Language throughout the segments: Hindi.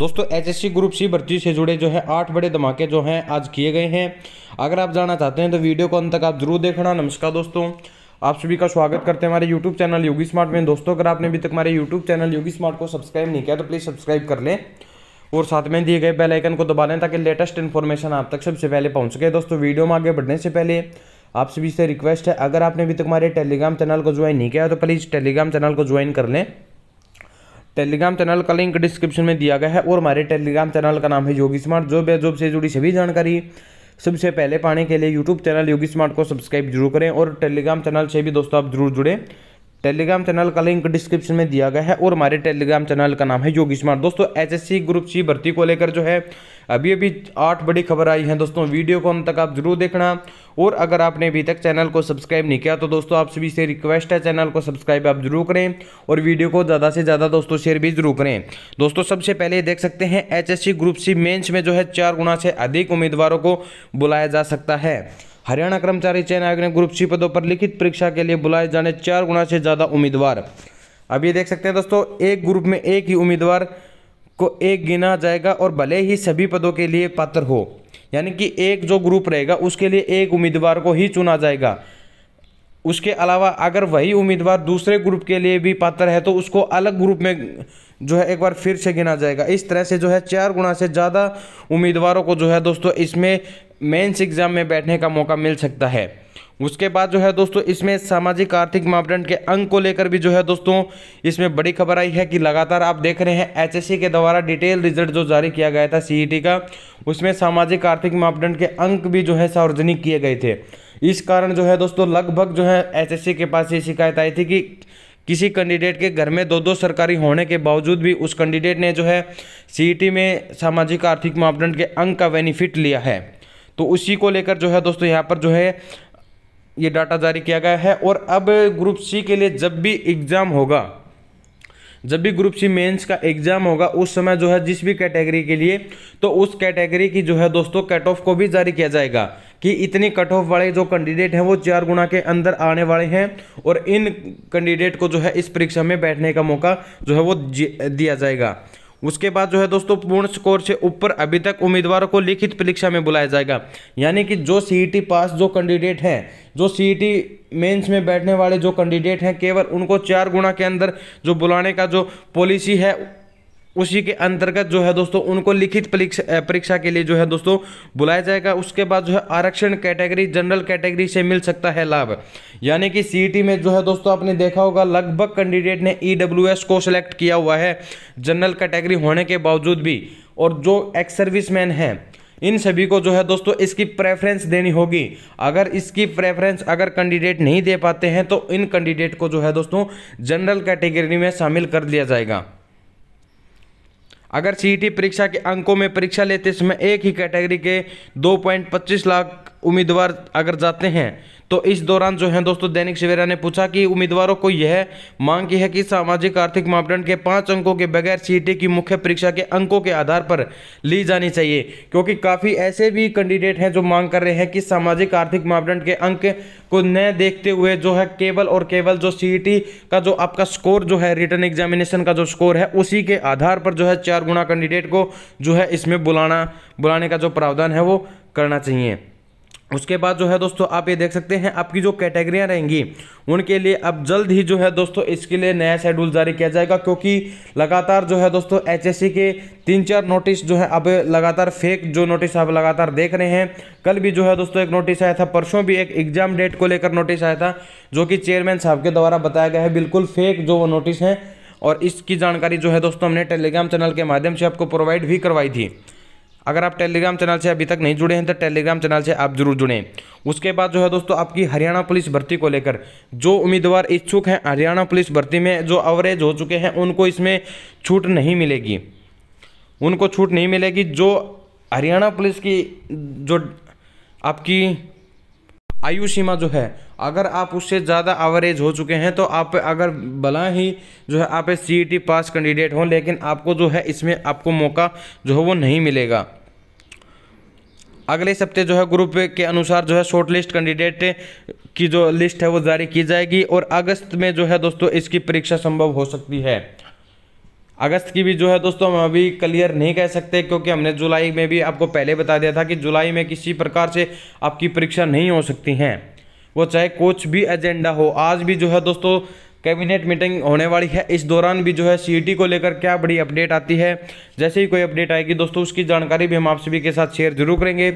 दोस्तों एचएससी ग्रुप सी भर्ती से जुड़े जो है आठ बड़े धमाके जो हैं आज किए गए हैं अगर आप जाना चाहते हैं तो वीडियो को अंत तक आप जरूर देखना नमस्कार दोस्तों आप सभी का स्वागत करते हैं हमारे यूट्यूब चैनल योगी स्मार्ट में दोस्तों अगर आपने अभी तक हमारे यूट्यूब चैनल योगी स्मार्ट को सब्सक्राइब नहीं किया तो प्लीज़ सब्सक्राइब कर लें और साथ में दिए गए बेल आइकन को दबा लें ताकि लेटेस्ट इन्फॉर्मेशन आप तक सबसे पहले पहुँच सके दोस्तों वीडियो में आगे बढ़ने से पहले आप सभी से रिक्वेस्ट है अगर आपने अभी तक हमारे टेलीग्राम चैनल को ज्वाइन नहीं किया तो प्लीज़ टेलीग्राम चैनल को ज्वाइन कर लें टेलीग्राम चैनल का लिंक डिस्क्रिप्शन में दिया गया है और हमारे टेलीग्राम चैनल का नाम है योगी स्मार्ट जॉब या जॉब से जुड़ी सभी जानकारी सबसे पहले पाने के लिए यूट्यूब चैनल योगी स्मार्ट को सब्सक्राइब जरूर करें और टेलीग्राम चैनल से भी दोस्तों आप जरूर जुड़ें टेलीग्राम चैनल का लिंक डिस्क्रिप्शन में दिया गया है और हमारे टेलीग्राम चैनल का नाम है योगी स्मार दोस्तों सी ग्रुप सी भर्ती को लेकर जो है अभी अभी आठ बड़ी खबर आई है दोस्तों वीडियो को अंत तक आप जरूर देखना और अगर आपने अभी तक चैनल को सब्सक्राइब नहीं किया तो दोस्तों आप सभी से रिक्वेस्ट है चैनल को सब्सक्राइब आप जरूर करें और वीडियो को ज़्यादा से ज़्यादा दोस्तों शेयर भी जरूर करें दोस्तों सबसे पहले देख सकते हैं एच ग्रुप सी मेन्स में जो है चार गुना से अधिक उम्मीदवारों को बुलाया जा सकता है हरियाणा कर्मचारी चयन आयोग ने ग्रुप सी पदों पर लिखित परीक्षा के लिए बुलाए जाने चार गुना से ज़्यादा उम्मीदवार अब ये देख सकते हैं दोस्तों एक ग्रुप में एक ही उम्मीदवार को एक गिना जाएगा और भले ही सभी पदों के लिए पात्र हो यानी कि एक जो ग्रुप रहेगा उसके लिए एक उम्मीदवार को ही चुना जाएगा उसके अलावा अगर वही उम्मीदवार दूसरे ग्रुप के लिए भी पात्र है तो उसको अलग ग्रुप में जो है एक बार फिर से गिना जाएगा इस तरह से जो है चार गुना से ज़्यादा उम्मीदवारों को जो है दोस्तों इसमें मेंस एग्ज़ाम में बैठने का मौका मिल सकता है उसके बाद जो है दोस्तों इसमें सामाजिक आर्थिक मापदंड के अंक को लेकर भी जो है दोस्तों इसमें बड़ी खबर आई है कि लगातार आप देख रहे हैं एचएससी के द्वारा डिटेल रिजल्ट जो जारी किया गया था सीईटी e का उसमें सामाजिक आर्थिक मापदंड के अंक भी जो है सार्वजनिक किए गए थे इस कारण जो है दोस्तों लगभग जो है एच के पास ये शिकायत आई थी कि किसी कैंडिडेट के घर में दो दो सरकारी होने के बावजूद भी उस कैंडिडेट ने जो है सी e में सामाजिक आर्थिक मापदंड के अंक का बेनिफिट लिया है तो उसी को लेकर जो है दोस्तों यहाँ पर जो है ये डाटा जारी किया गया है और अब ग्रुप सी के लिए जब भी एग्ज़ाम होगा जब भी ग्रुप सी मेंस का एग्ज़ाम होगा उस समय जो है जिस भी कैटेगरी के लिए तो उस कैटेगरी की जो है दोस्तों कट ऑफ को भी जारी किया जाएगा कि इतनी कट ऑफ वाले जो कैंडिडेट हैं वो चार गुना के अंदर आने वाले हैं और इन कैंडिडेट को जो है इस परीक्षा में बैठने का मौका जो है वो दिया जाएगा उसके बाद जो है दोस्तों पूर्ण स्कोर से ऊपर अभी तक उम्मीदवारों को लिखित परीक्षा में बुलाया जाएगा यानी कि जो सी पास जो कैंडिडेट हैं जो सी मेंस में बैठने वाले जो कैंडिडेट हैं केवल उनको चार गुणा के अंदर जो बुलाने का जो पॉलिसी है उसी के अंतर्गत जो है दोस्तों उनको लिखित परीक्षा के लिए जो है दोस्तों बुलाया जाएगा उसके बाद जो है आरक्षण कैटेगरी जनरल कैटेगरी से मिल सकता है लाभ यानी कि सी में जो है दोस्तों आपने देखा होगा लगभग कैंडिडेट ने ई e को सिलेक्ट किया हुआ है जनरल कैटेगरी होने के बावजूद भी और जो एक्स सर्विसमैन हैं इन सभी को जो है दोस्तों इसकी प्रेफरेंस देनी होगी अगर इसकी प्रेफरेंस अगर कैंडिडेट नहीं दे पाते हैं तो इन कैंडिडेट को जो है दोस्तों जनरल कैटेगरी में शामिल कर लिया जाएगा अगर सी e परीक्षा के अंकों में परीक्षा लेते समय एक ही कैटेगरी के 2.25 लाख उम्मीदवार अगर जाते हैं तो इस दौरान जो है दोस्तों दैनिक सवेरा ने पूछा कि उम्मीदवारों को यह मांग की है कि सामाजिक आर्थिक मापदंड के पाँच अंकों के बगैर सीटी की मुख्य परीक्षा के अंकों के आधार पर ली जानी चाहिए क्योंकि काफ़ी ऐसे भी कैंडिडेट हैं जो मांग कर रहे हैं कि सामाजिक आर्थिक मापदंड के अंक को न देखते हुए जो है केवल और केवल जो सी का जो आपका स्कोर जो है रिटर्न एग्जामिनेशन का जो स्कोर है उसी के आधार पर जो है चार गुणा कैंडिडेट को जो है इसमें बुलाना बुलाने का जो प्रावधान है वो करना चाहिए उसके बाद जो है दोस्तों आप ये देख सकते हैं आपकी जो कैटेगरियाँ रहेंगी उनके लिए अब जल्द ही जो है दोस्तों इसके लिए नया शेड्यूल जारी किया जाएगा क्योंकि लगातार जो है दोस्तों एचएससी के तीन चार नोटिस जो है अब लगातार फेक जो नोटिस आप लगातार देख रहे हैं कल भी जो है दोस्तों एक नोटिस आया था परसों भी एक एग्जाम डेट को लेकर नोटिस आया था जो कि चेयरमैन साहब के द्वारा बताया गया है बिल्कुल फेक जो वो नोटिस हैं और इसकी जानकारी जो है दोस्तों हमने टेलीग्राम चैनल के माध्यम से आपको प्रोवाइड भी करवाई थी अगर आप टेलीग्राम चैनल से अभी तक नहीं जुड़े हैं तो टेलीग्राम चैनल से आप जरूर जुड़ें उसके बाद जो है दोस्तों आपकी हरियाणा पुलिस भर्ती को लेकर जो उम्मीदवार इच्छुक हैं हरियाणा पुलिस भर्ती में जो अवरेज हो चुके हैं उनको इसमें छूट नहीं मिलेगी उनको छूट नहीं मिलेगी जो हरियाणा पुलिस की जो आपकी आयु सीमा जो है अगर आप उससे ज़्यादा एवरेज हो चुके हैं तो आप अगर भला ही जो है आप सी पास कैंडिडेट हों लेकिन आपको जो है इसमें आपको मौका जो है वो नहीं मिलेगा अगले सप्ते जो है ग्रुप के अनुसार जो है शॉर्ट लिस्ट कैंडिडेट की जो लिस्ट है वो जारी की जाएगी और अगस्त में जो है दोस्तों इसकी परीक्षा संभव हो सकती है अगस्त की भी जो है दोस्तों हम अभी क्लियर नहीं कह सकते क्योंकि हमने जुलाई में भी आपको पहले बता दिया था कि जुलाई में किसी प्रकार से आपकी परीक्षा नहीं हो सकती हैं वो चाहे कुछ भी एजेंडा हो आज भी जो है दोस्तों कैबिनेट मीटिंग होने वाली है इस दौरान भी जो है सीईटी e को लेकर क्या बड़ी अपडेट आती है जैसे ही कोई अपडेट आएगी दोस्तों उसकी जानकारी भी हम आप सभी के साथ शेयर जरूर करेंगे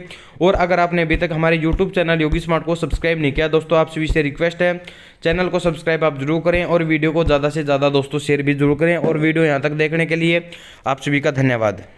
और अगर आपने अभी तक हमारे यूट्यूब चैनल योगी स्मार्ट को सब्सक्राइब नहीं किया दोस्तों आप सभी से रिक्वेस्ट है चैनल को सब्सक्राइब आप जरूर करें और वीडियो को ज़्यादा से ज़्यादा दोस्तों शेयर भी जरूर करें और वीडियो यहाँ तक देखने के लिए आप सभी का धन्यवाद